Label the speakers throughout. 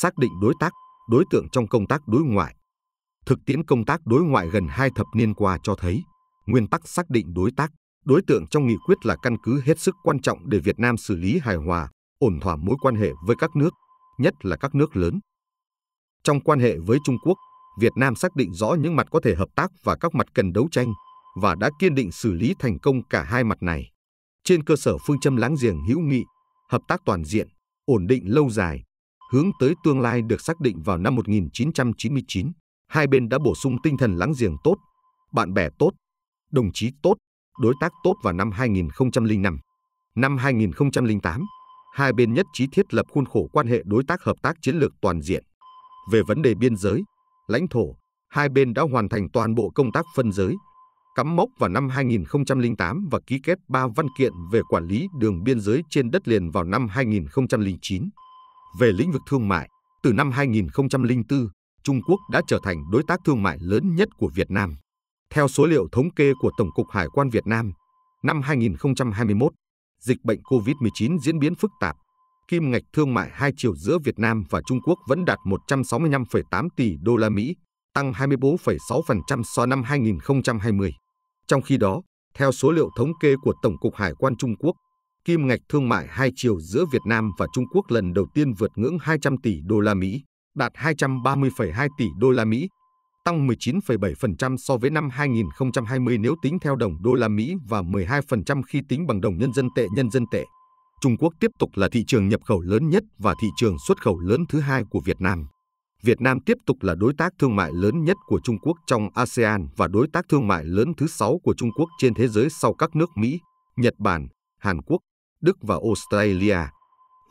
Speaker 1: xác định đối tác, đối tượng trong công tác đối ngoại. Thực tiễn công tác đối ngoại gần hai thập niên qua cho thấy, nguyên tắc xác định đối tác, đối tượng trong nghị quyết là căn cứ hết sức quan trọng để Việt Nam xử lý hài hòa, ổn thỏa mối quan hệ với các nước, nhất là các nước lớn. Trong quan hệ với Trung Quốc, Việt Nam xác định rõ những mặt có thể hợp tác và các mặt cần đấu tranh và đã kiên định xử lý thành công cả hai mặt này. Trên cơ sở phương châm láng giềng hữu nghị, hợp tác toàn diện, ổn định lâu dài, hướng tới tương lai được xác định vào năm 1999. Hai bên đã bổ sung tinh thần láng giềng tốt, bạn bè tốt, đồng chí tốt, đối tác tốt vào năm 2005. Năm 2008, hai bên nhất trí thiết lập khuôn khổ quan hệ đối tác hợp tác chiến lược toàn diện. Về vấn đề biên giới, lãnh thổ, hai bên đã hoàn thành toàn bộ công tác phân giới, cắm mốc vào năm 2008 và ký kết 3 văn kiện về quản lý đường biên giới trên đất liền vào năm 2009. Về lĩnh vực thương mại, từ năm 2004, Trung Quốc đã trở thành đối tác thương mại lớn nhất của Việt Nam. Theo số liệu thống kê của Tổng cục Hải quan Việt Nam, năm 2021, dịch bệnh COVID-19 diễn biến phức tạp. Kim ngạch thương mại hai chiều giữa Việt Nam và Trung Quốc vẫn đạt 165,8 tỷ đô la Mỹ, tăng 24,6% so năm 2020. Trong khi đó, theo số liệu thống kê của Tổng cục Hải quan Trung Quốc, kim ngạch thương mại hai chiều giữa Việt Nam và Trung Quốc lần đầu tiên vượt ngưỡng 200 tỷ đô la Mỹ, đạt 230,2 tỷ đô la Mỹ, tăng 19,7% so với năm 2020 nếu tính theo đồng đô la Mỹ và 12% khi tính bằng đồng nhân dân tệ nhân dân tệ. Trung Quốc tiếp tục là thị trường nhập khẩu lớn nhất và thị trường xuất khẩu lớn thứ hai của Việt Nam. Việt Nam tiếp tục là đối tác thương mại lớn nhất của Trung Quốc trong ASEAN và đối tác thương mại lớn thứ sáu của Trung Quốc trên thế giới sau các nước Mỹ, Nhật Bản, Hàn Quốc, Đức và Australia.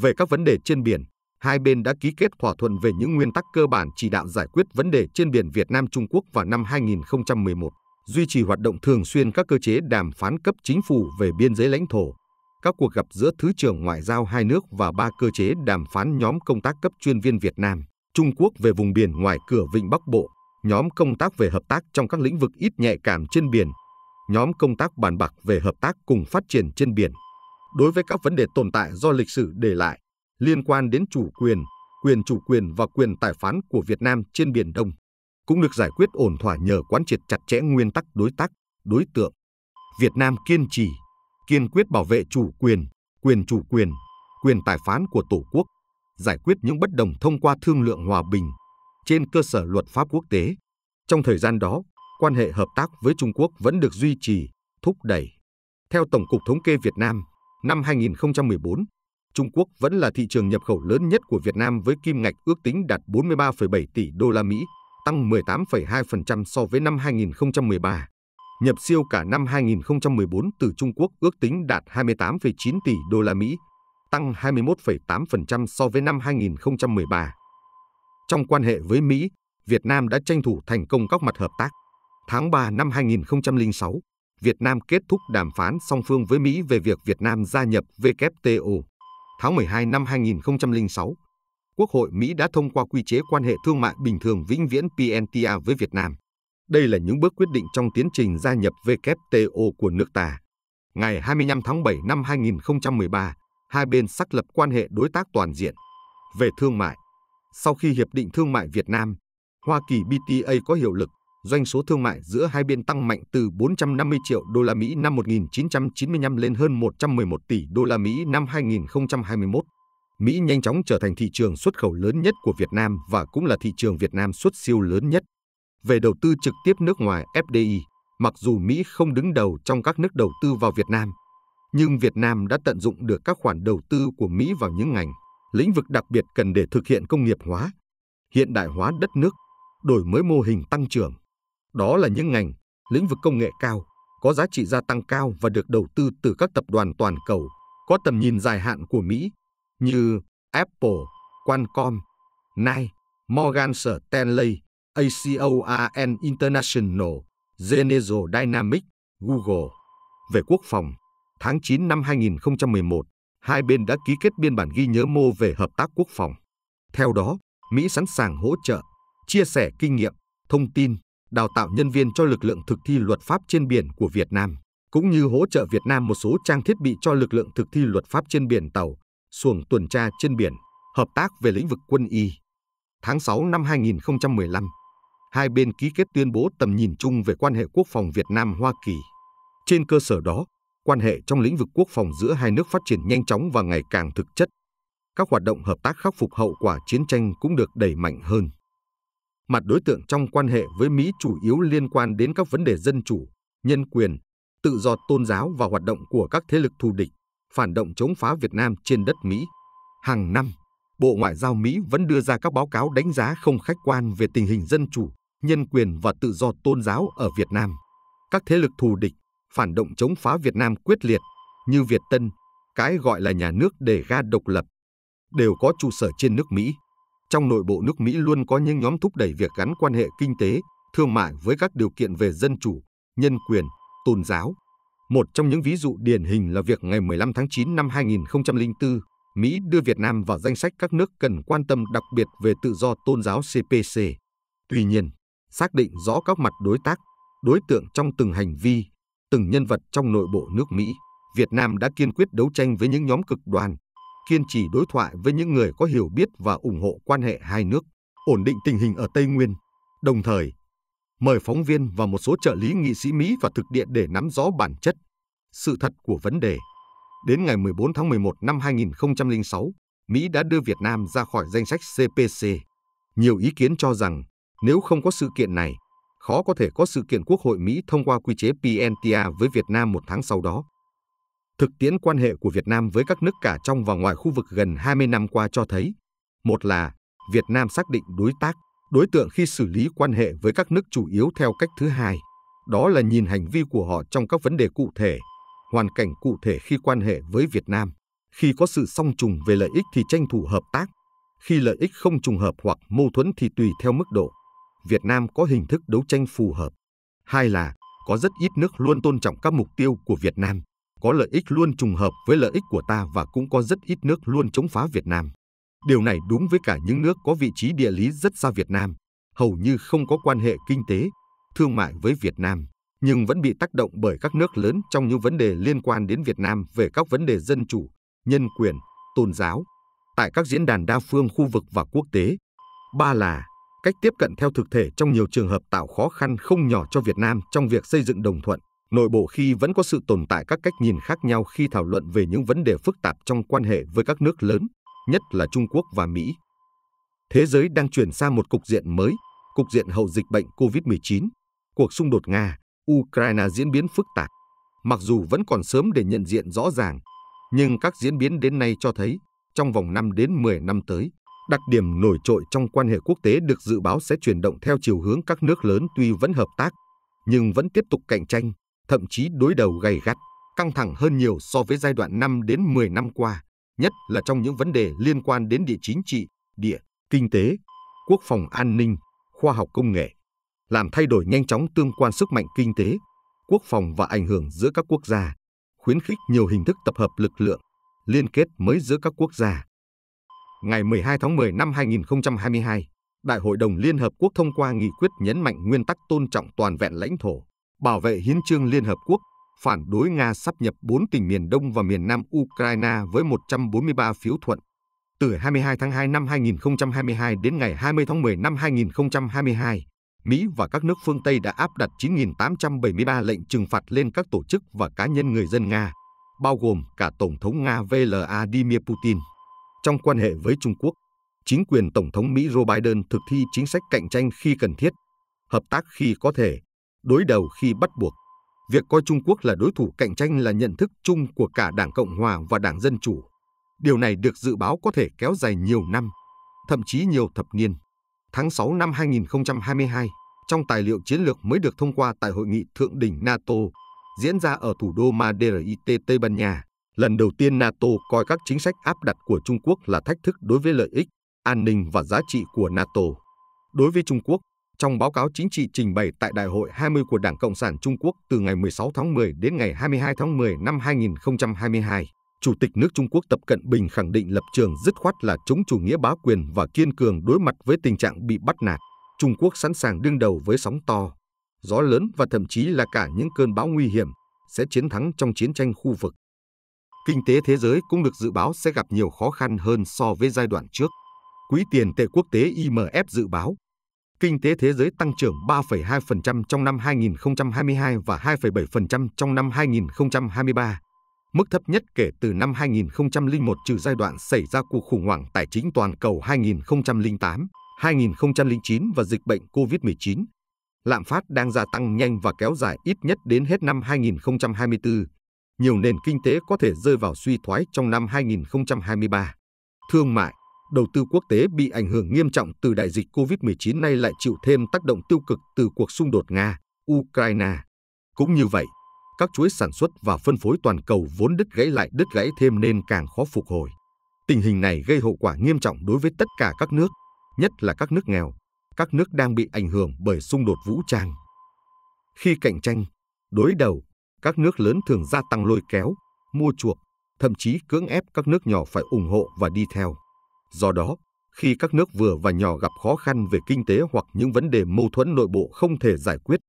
Speaker 1: Về các vấn đề trên biển, hai bên đã ký kết thỏa thuận về những nguyên tắc cơ bản chỉ đạo giải quyết vấn đề trên biển Việt Nam Trung Quốc vào năm 2011, duy trì hoạt động thường xuyên các cơ chế đàm phán cấp chính phủ về biên giới lãnh thổ, các cuộc gặp giữa thứ trưởng ngoại giao hai nước và ba cơ chế đàm phán nhóm công tác cấp chuyên viên Việt Nam, Trung Quốc về vùng biển ngoài cửa Vịnh Bắc Bộ, nhóm công tác về hợp tác trong các lĩnh vực ít nhạy cảm trên biển, nhóm công tác bàn bạc về hợp tác cùng phát triển trên biển đối với các vấn đề tồn tại do lịch sử để lại liên quan đến chủ quyền, quyền chủ quyền và quyền tài phán của Việt Nam trên Biển Đông cũng được giải quyết ổn thỏa nhờ quán triệt chặt chẽ nguyên tắc đối tác, đối tượng. Việt Nam kiên trì, kiên quyết bảo vệ chủ quyền, quyền chủ quyền, quyền tài phán của Tổ quốc, giải quyết những bất đồng thông qua thương lượng hòa bình trên cơ sở luật pháp quốc tế. Trong thời gian đó, quan hệ hợp tác với Trung Quốc vẫn được duy trì, thúc đẩy. Theo Tổng cục Thống kê Việt Nam, Năm 2014, Trung Quốc vẫn là thị trường nhập khẩu lớn nhất của Việt Nam với kim ngạch ước tính đạt 43,7 tỷ đô la Mỹ, tăng 18,2% so với năm 2013. Nhập siêu cả năm 2014 từ Trung Quốc ước tính đạt 28,9 tỷ đô la Mỹ, tăng 21,8% so với năm 2013. Trong quan hệ với Mỹ, Việt Nam đã tranh thủ thành công các mặt hợp tác. Tháng 3 năm 2006, Việt Nam kết thúc đàm phán song phương với Mỹ về việc Việt Nam gia nhập WTO. Tháng 12 năm 2006, Quốc hội Mỹ đã thông qua quy chế quan hệ thương mại bình thường vĩnh viễn PNTA với Việt Nam. Đây là những bước quyết định trong tiến trình gia nhập WTO của nước ta. Ngày 25 tháng 7 năm 2013, hai bên xác lập quan hệ đối tác toàn diện về thương mại. Sau khi Hiệp định Thương mại Việt Nam, Hoa Kỳ BTA có hiệu lực, doanh số thương mại giữa hai bên tăng mạnh từ 450 triệu đô la Mỹ năm 1995 lên hơn 111 tỷ đô la Mỹ năm 2021. Mỹ nhanh chóng trở thành thị trường xuất khẩu lớn nhất của Việt Nam và cũng là thị trường Việt Nam xuất siêu lớn nhất. Về đầu tư trực tiếp nước ngoài FDI, mặc dù Mỹ không đứng đầu trong các nước đầu tư vào Việt Nam, nhưng Việt Nam đã tận dụng được các khoản đầu tư của Mỹ vào những ngành, lĩnh vực đặc biệt cần để thực hiện công nghiệp hóa, hiện đại hóa đất nước, đổi mới mô hình tăng trưởng, đó là những ngành, lĩnh vực công nghệ cao, có giá trị gia tăng cao và được đầu tư từ các tập đoàn toàn cầu, có tầm nhìn dài hạn của Mỹ như Apple, Qualcomm, Nike, Morgan Stanley, ACORN International, General Dynamics, Google. Về quốc phòng, tháng 9 năm 2011, hai bên đã ký kết biên bản ghi nhớ mô về hợp tác quốc phòng. Theo đó, Mỹ sẵn sàng hỗ trợ, chia sẻ kinh nghiệm, thông tin, đào tạo nhân viên cho lực lượng thực thi luật pháp trên biển của Việt Nam, cũng như hỗ trợ Việt Nam một số trang thiết bị cho lực lượng thực thi luật pháp trên biển tàu, xuồng tuần tra trên biển, hợp tác về lĩnh vực quân y. Tháng 6 năm 2015, hai bên ký kết tuyên bố tầm nhìn chung về quan hệ quốc phòng Việt Nam Hoa Kỳ. Trên cơ sở đó, quan hệ trong lĩnh vực quốc phòng giữa hai nước phát triển nhanh chóng và ngày càng thực chất. Các hoạt động hợp tác khắc phục hậu quả chiến tranh cũng được đẩy mạnh hơn mặt đối tượng trong quan hệ với Mỹ chủ yếu liên quan đến các vấn đề dân chủ, nhân quyền, tự do tôn giáo và hoạt động của các thế lực thù địch, phản động chống phá Việt Nam trên đất Mỹ. Hàng năm, Bộ Ngoại giao Mỹ vẫn đưa ra các báo cáo đánh giá không khách quan về tình hình dân chủ, nhân quyền và tự do tôn giáo ở Việt Nam. Các thế lực thù địch, phản động chống phá Việt Nam quyết liệt, như Việt Tân, cái gọi là nhà nước đề ga độc lập, đều có trụ sở trên nước Mỹ trong nội bộ nước Mỹ luôn có những nhóm thúc đẩy việc gắn quan hệ kinh tế, thương mại với các điều kiện về dân chủ, nhân quyền, tôn giáo. Một trong những ví dụ điển hình là việc ngày 15 tháng 9 năm 2004, Mỹ đưa Việt Nam vào danh sách các nước cần quan tâm đặc biệt về tự do tôn giáo CPC. Tuy nhiên, xác định rõ các mặt đối tác, đối tượng trong từng hành vi, từng nhân vật trong nội bộ nước Mỹ, Việt Nam đã kiên quyết đấu tranh với những nhóm cực đoan, kiên trì đối thoại với những người có hiểu biết và ủng hộ quan hệ hai nước, ổn định tình hình ở Tây Nguyên. Đồng thời, mời phóng viên và một số trợ lý nghị sĩ Mỹ và thực địa để nắm rõ bản chất, sự thật của vấn đề. Đến ngày 14 tháng 11 năm 2006, Mỹ đã đưa Việt Nam ra khỏi danh sách CPC. Nhiều ý kiến cho rằng nếu không có sự kiện này, khó có thể có sự kiện Quốc hội Mỹ thông qua quy chế PNTA với Việt Nam một tháng sau đó. Thực tiễn quan hệ của Việt Nam với các nước cả trong và ngoài khu vực gần 20 năm qua cho thấy, một là Việt Nam xác định đối tác, đối tượng khi xử lý quan hệ với các nước chủ yếu theo cách thứ hai, đó là nhìn hành vi của họ trong các vấn đề cụ thể, hoàn cảnh cụ thể khi quan hệ với Việt Nam. Khi có sự song trùng về lợi ích thì tranh thủ hợp tác, khi lợi ích không trùng hợp hoặc mâu thuẫn thì tùy theo mức độ. Việt Nam có hình thức đấu tranh phù hợp. Hai là có rất ít nước luôn tôn trọng các mục tiêu của Việt Nam có lợi ích luôn trùng hợp với lợi ích của ta và cũng có rất ít nước luôn chống phá Việt Nam. Điều này đúng với cả những nước có vị trí địa lý rất xa Việt Nam, hầu như không có quan hệ kinh tế, thương mại với Việt Nam, nhưng vẫn bị tác động bởi các nước lớn trong những vấn đề liên quan đến Việt Nam về các vấn đề dân chủ, nhân quyền, tôn giáo, tại các diễn đàn đa phương khu vực và quốc tế. Ba là cách tiếp cận theo thực thể trong nhiều trường hợp tạo khó khăn không nhỏ cho Việt Nam trong việc xây dựng đồng thuận, nội bộ khi vẫn có sự tồn tại các cách nhìn khác nhau khi thảo luận về những vấn đề phức tạp trong quan hệ với các nước lớn, nhất là Trung Quốc và Mỹ. Thế giới đang chuyển sang một cục diện mới, cục diện hậu dịch bệnh COVID-19, cuộc xung đột Nga, Ukraine diễn biến phức tạp. Mặc dù vẫn còn sớm để nhận diện rõ ràng, nhưng các diễn biến đến nay cho thấy, trong vòng 5 đến 10 năm tới, đặc điểm nổi trội trong quan hệ quốc tế được dự báo sẽ chuyển động theo chiều hướng các nước lớn tuy vẫn hợp tác, nhưng vẫn tiếp tục cạnh tranh, thậm chí đối đầu gay gắt, căng thẳng hơn nhiều so với giai đoạn 5 đến 10 năm qua, nhất là trong những vấn đề liên quan đến địa chính trị, địa, kinh tế, quốc phòng an ninh, khoa học công nghệ, làm thay đổi nhanh chóng tương quan sức mạnh kinh tế, quốc phòng và ảnh hưởng giữa các quốc gia, khuyến khích nhiều hình thức tập hợp lực lượng, liên kết mới giữa các quốc gia. Ngày 12 tháng 10 năm 2022, Đại hội đồng Liên Hợp Quốc thông qua nghị quyết nhấn mạnh nguyên tắc tôn trọng toàn vẹn lãnh thổ, bảo vệ hiến trương Liên Hợp Quốc, phản đối Nga sắp nhập 4 tỉnh miền Đông và miền Nam Ukraine với 143 phiếu thuận. Từ 22 tháng 2 năm 2022 đến ngày 20 tháng 10 năm 2022, Mỹ và các nước phương Tây đã áp đặt 9.873 lệnh trừng phạt lên các tổ chức và cá nhân người dân Nga, bao gồm cả Tổng thống Nga Vladimir Putin. Trong quan hệ với Trung Quốc, chính quyền Tổng thống Mỹ Joe Biden thực thi chính sách cạnh tranh khi cần thiết, hợp tác khi có thể đối đầu khi bắt buộc. Việc coi Trung Quốc là đối thủ cạnh tranh là nhận thức chung của cả Đảng Cộng hòa và Đảng Dân chủ. Điều này được dự báo có thể kéo dài nhiều năm, thậm chí nhiều thập niên. Tháng 6 năm 2022, trong tài liệu chiến lược mới được thông qua tại hội nghị thượng đỉnh NATO diễn ra ở thủ đô Madrid, Tây Ban Nha, lần đầu tiên NATO coi các chính sách áp đặt của Trung Quốc là thách thức đối với lợi ích, an ninh và giá trị của NATO. Đối với Trung Quốc, trong báo cáo chính trị trình bày tại Đại hội 20 của Đảng Cộng sản Trung Quốc từ ngày 16 tháng 10 đến ngày 22 tháng 10 năm 2022, Chủ tịch nước Trung Quốc Tập Cận Bình khẳng định lập trường dứt khoát là chống chủ nghĩa bá quyền và kiên cường đối mặt với tình trạng bị bắt nạt. Trung Quốc sẵn sàng đương đầu với sóng to, gió lớn và thậm chí là cả những cơn bão nguy hiểm sẽ chiến thắng trong chiến tranh khu vực. Kinh tế thế giới cũng được dự báo sẽ gặp nhiều khó khăn hơn so với giai đoạn trước. Quỹ tiền tệ quốc tế IMF dự báo kinh tế thế giới tăng trưởng 3,2% trong năm 2022 và 2,7% trong năm 2023, mức thấp nhất kể từ năm 2001 trừ giai đoạn xảy ra cuộc khủng hoảng tài chính toàn cầu 2008, 2009 và dịch bệnh COVID-19. Lạm phát đang gia tăng nhanh và kéo dài ít nhất đến hết năm 2024. Nhiều nền kinh tế có thể rơi vào suy thoái trong năm 2023. Thương mại đầu tư quốc tế bị ảnh hưởng nghiêm trọng từ đại dịch COVID-19 nay lại chịu thêm tác động tiêu cực từ cuộc xung đột Nga, Ukraine. Cũng như vậy, các chuỗi sản xuất và phân phối toàn cầu vốn đứt gãy lại đứt gãy thêm nên càng khó phục hồi. Tình hình này gây hậu quả nghiêm trọng đối với tất cả các nước, nhất là các nước nghèo, các nước đang bị ảnh hưởng bởi xung đột vũ trang. Khi cạnh tranh, đối đầu, các nước lớn thường gia tăng lôi kéo, mua chuộc, thậm chí cưỡng ép các nước nhỏ phải ủng hộ và đi theo. Do đó, khi các nước vừa và nhỏ gặp khó khăn về kinh tế hoặc những vấn đề mâu thuẫn nội bộ không thể giải quyết,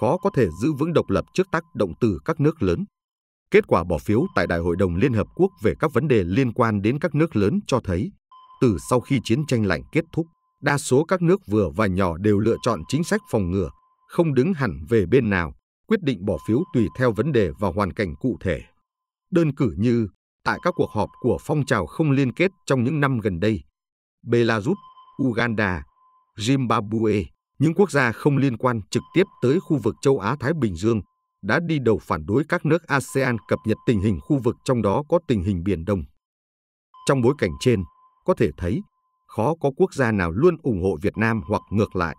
Speaker 1: khó có thể giữ vững độc lập trước tác động từ các nước lớn. Kết quả bỏ phiếu tại Đại hội đồng Liên Hợp Quốc về các vấn đề liên quan đến các nước lớn cho thấy, từ sau khi chiến tranh lạnh kết thúc, đa số các nước vừa và nhỏ đều lựa chọn chính sách phòng ngừa, không đứng hẳn về bên nào, quyết định bỏ phiếu tùy theo vấn đề và hoàn cảnh cụ thể. Đơn cử như tại các cuộc họp của phong trào không liên kết trong những năm gần đây. Belarus, Uganda, Zimbabwe, những quốc gia không liên quan trực tiếp tới khu vực châu Á-Thái Bình Dương đã đi đầu phản đối các nước ASEAN cập nhật tình hình khu vực trong đó có tình hình Biển Đông. Trong bối cảnh trên, có thể thấy khó có quốc gia nào luôn ủng hộ Việt Nam hoặc ngược lại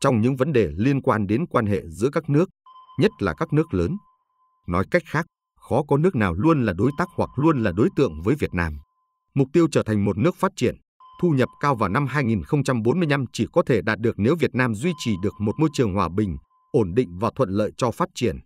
Speaker 1: trong những vấn đề liên quan đến quan hệ giữa các nước, nhất là các nước lớn. Nói cách khác, khó có nước nào luôn là đối tác hoặc luôn là đối tượng với Việt Nam. Mục tiêu trở thành một nước phát triển, thu nhập cao vào năm 2045 chỉ có thể đạt được nếu Việt Nam duy trì được một môi trường hòa bình, ổn định và thuận lợi cho phát triển.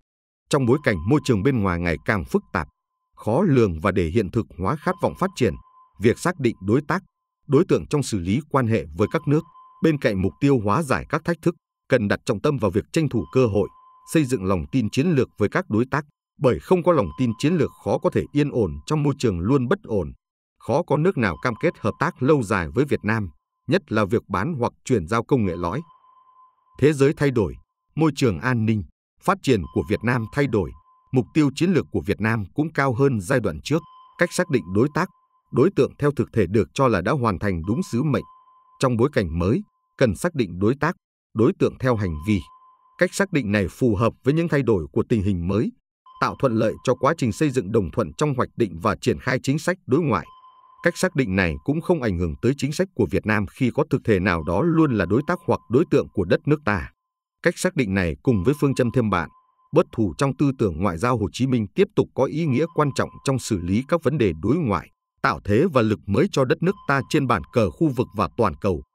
Speaker 1: Trong bối cảnh môi trường bên ngoài ngày càng phức tạp, khó lường và để hiện thực hóa khát vọng phát triển, việc xác định đối tác, đối tượng trong xử lý quan hệ với các nước, bên cạnh mục tiêu hóa giải các thách thức, cần đặt trọng tâm vào việc tranh thủ cơ hội, xây dựng lòng tin chiến lược với các đối tác bởi không có lòng tin chiến lược khó có thể yên ổn trong môi trường luôn bất ổn, khó có nước nào cam kết hợp tác lâu dài với Việt Nam, nhất là việc bán hoặc chuyển giao công nghệ lõi. Thế giới thay đổi, môi trường an ninh, phát triển của Việt Nam thay đổi, mục tiêu chiến lược của Việt Nam cũng cao hơn giai đoạn trước, cách xác định đối tác, đối tượng theo thực thể được cho là đã hoàn thành đúng sứ mệnh. Trong bối cảnh mới, cần xác định đối tác, đối tượng theo hành vi. Cách xác định này phù hợp với những thay đổi của tình hình mới, tạo thuận lợi cho quá trình xây dựng đồng thuận trong hoạch định và triển khai chính sách đối ngoại. Cách xác định này cũng không ảnh hưởng tới chính sách của Việt Nam khi có thực thể nào đó luôn là đối tác hoặc đối tượng của đất nước ta. Cách xác định này cùng với phương châm thêm bạn, bất thủ trong tư tưởng ngoại giao Hồ Chí Minh tiếp tục có ý nghĩa quan trọng trong xử lý các vấn đề đối ngoại, tạo thế và lực mới cho đất nước ta trên bản cờ khu vực và toàn cầu.